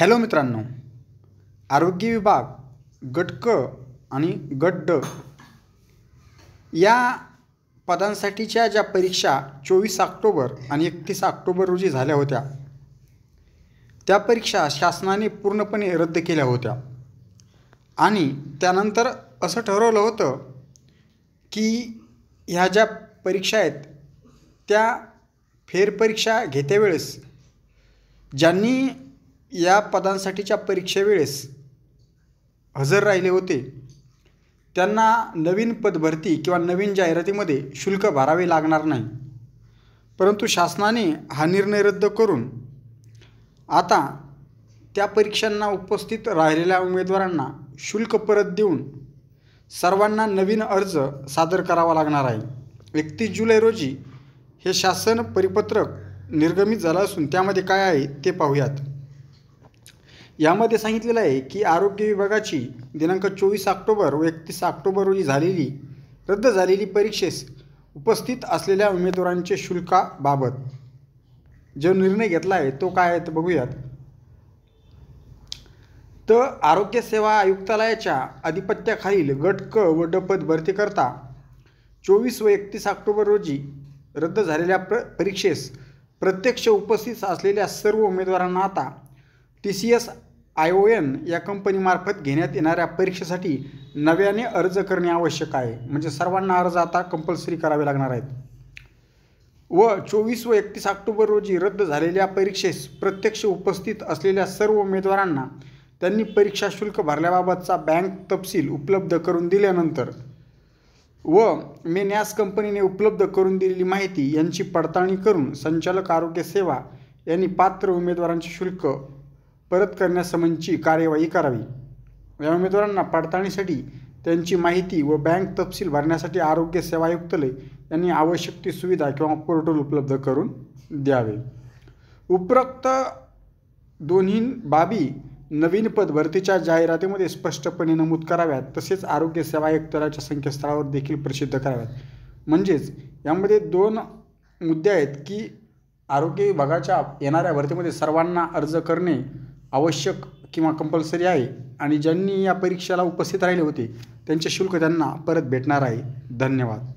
hello मित्रांनो आरोग्य विभाग गट क आणि गट ड या पदांसाठीच्या ज्या परीक्षा चोवीस ऑक्टोबर आणि एकतीस ऑक्टोबर रोजी झाल्या होत्या त्या परीक्षा शासनाने पूर्णपणे रद्द केल्या होत्या आणि त्यानंतर असं ठरवलं होतं की ह्या ज्या परीक्षा आहेत त्या फेरपरीक्षा घेत्यावेळेस ज्यांनी या पदांसाठीच्या परीक्षेवेळेस हजर राहिले होते त्यांना नवीन पदभरती किंवा नवीन जाहिरातीमध्ये शुल्क भरावे लागणार नाही परंतु शासनाने हा निर्णय रद्द करून आता त्या परीक्षांना उपस्थित राहिलेल्या उमेदवारांना शुल्क परत देऊन सर्वांना नवीन अर्ज सादर करावा लागणार आहे एकतीस जुलै रोजी हे शासन परिपत्रक निर्गमित झालं असून त्यामध्ये काय आहे ते पाहूयात यामध्ये सांगितलेलं आहे की आरोग्य विभागाची दिनांक चोवीस ऑक्टोबर व एकतीस ऑक्टोबर रोजी झालेली रद्द झालेली परीक्षेस उपस्थित असलेल्या उमेदवारांचे शुल्काबाबत जो निर्णय घेतला आहे तो काय आहे तर बघूयात तर आरोग्य सेवा आयुक्तालयाच्या आधिपत्याखालील गट क व डपद भरतीकरता चोवीस व एकतीस ऑक्टोबर रोजी रद्द झालेल्या प्र परीक्षेस प्रत्यक्ष उपस्थित असलेल्या सर्व उमेदवारांना आता T C S I O N या कंपनीमार्फत घेण्यात येणाऱ्या परीक्षेसाठी नव्याने अर्ज करणे आवश्यक आहे म्हणजे सर्वांना अर्ज आता कंपल्सरी करावे लागणार आहेत व चोवीस व एकतीस ऑक्टोबर रोजी रद्द झालेल्या परीक्षेस प्रत्यक्ष उपस्थित असलेल्या सर्व उमेदवारांना त्यांनी परीक्षा शुल्क भरल्याबाबतचा बँक तपशील उपलब्ध करून दिल्यानंतर व मेन्यास कंपनीने उपलब्ध करून दिलेली माहिती यांची पडताळणी करून संचालक आरोग्य सेवा यांनी पात्र उमेदवारांचे शुल्क परत करण्यासंबंधीची कार्यवाही करावी या उमेदवारांना पडताळणीसाठी त्यांची माहिती व बँक तपशील भरण्यासाठी आरोग्य सेवा आयुक्तालय यांनी आवश्यक ती सुविधा किंवा पोर्टल उपलब्ध करून द्यावे उपरोक्त दोन्ही बाबी नवीन पद भरतीच्या जाहिरातीमध्ये स्पष्टपणे नमूद कराव्यात तसेच आरोग्य सेवा आयुक्तालयाच्या संकेतस्थळावर देखील प्रसिद्ध कराव्यात म्हणजेच यामध्ये दोन मुद्दे आहेत की आरोग्य विभागाच्या येणाऱ्या भरतीमध्ये सर्वांना अर्ज करणे आवश्यक किंवा कंपल्सरी आहे आणि ज्यांनी या परीक्षेला उपस्थित राहिले होते त्यांचे शुल्क त्यांना परत भेटणार आहे धन्यवाद